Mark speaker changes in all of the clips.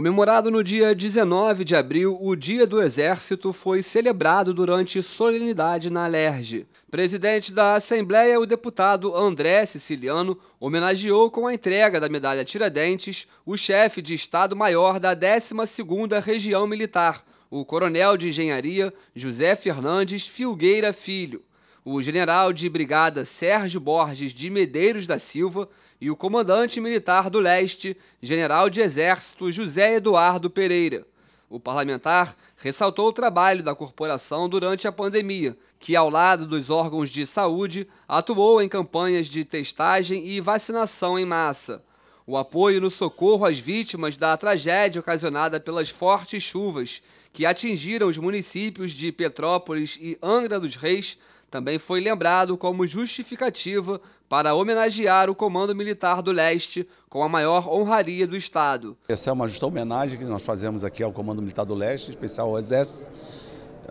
Speaker 1: Comemorado no dia 19 de abril, o Dia do Exército foi celebrado durante solenidade na Alerj. Presidente da Assembleia, o deputado André Siciliano homenageou com a entrega da medalha Tiradentes o chefe de Estado-Maior da 12ª Região Militar, o coronel de engenharia José Fernandes Filgueira Filho o general de brigada Sérgio Borges de Medeiros da Silva e o comandante militar do leste, general de exército José Eduardo Pereira. O parlamentar ressaltou o trabalho da corporação durante a pandemia, que, ao lado dos órgãos de saúde, atuou em campanhas de testagem e vacinação em massa o apoio no socorro às vítimas da tragédia ocasionada pelas fortes chuvas que atingiram os municípios de Petrópolis e Angra dos Reis também foi lembrado como justificativa para homenagear o Comando Militar do Leste com a maior honraria do Estado.
Speaker 2: Essa é uma justa homenagem que nós fazemos aqui ao Comando Militar do Leste, em especial ao Exército,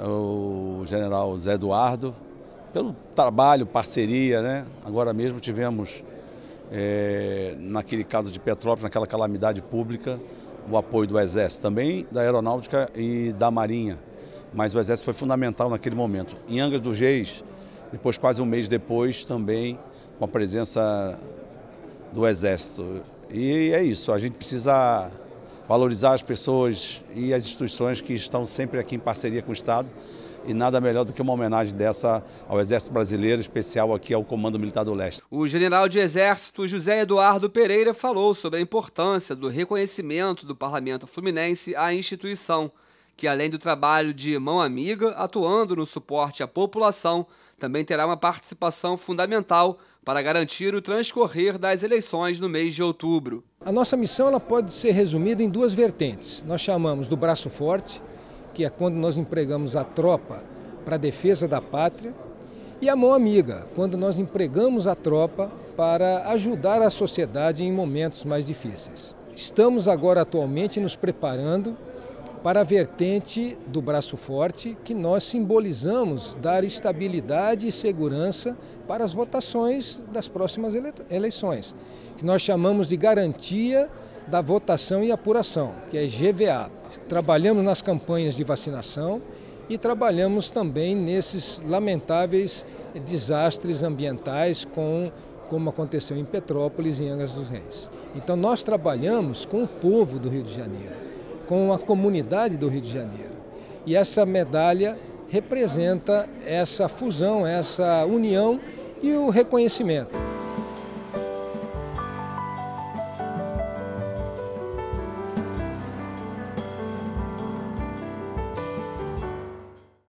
Speaker 2: o general Zé Eduardo, pelo trabalho, parceria. Né? Agora mesmo tivemos é, naquele caso de Petrópolis, naquela calamidade pública, o apoio do Exército, também da Aeronáutica e da Marinha. Mas o Exército foi fundamental naquele momento. Em Angra dos Reis, depois, quase um mês depois, também com a presença do Exército. E é isso, a gente precisa valorizar as pessoas e as instituições que estão sempre aqui em parceria com o Estado. E nada melhor do que uma homenagem dessa ao Exército Brasileiro, especial aqui ao Comando Militar do Leste. O general de
Speaker 1: Exército José Eduardo Pereira falou sobre a importância do reconhecimento do Parlamento Fluminense à instituição que além do trabalho de mão amiga, atuando no suporte à população, também terá uma participação fundamental para garantir o transcorrer das eleições no mês de outubro.
Speaker 3: A nossa missão ela pode ser resumida em duas vertentes. Nós chamamos do braço forte, que é quando nós empregamos a tropa para a defesa da pátria, e a mão amiga, quando nós empregamos a tropa para ajudar a sociedade em momentos mais difíceis. Estamos agora atualmente nos preparando para a vertente do braço forte, que nós simbolizamos dar estabilidade e segurança para as votações das próximas eleições, que nós chamamos de garantia da votação e apuração, que é GVA. Trabalhamos nas campanhas de vacinação e trabalhamos também nesses lamentáveis desastres ambientais com como aconteceu em Petrópolis e em Angas dos Reis. Então nós trabalhamos com o povo do Rio de Janeiro com a comunidade do Rio de Janeiro. E essa medalha representa essa fusão, essa união e o reconhecimento.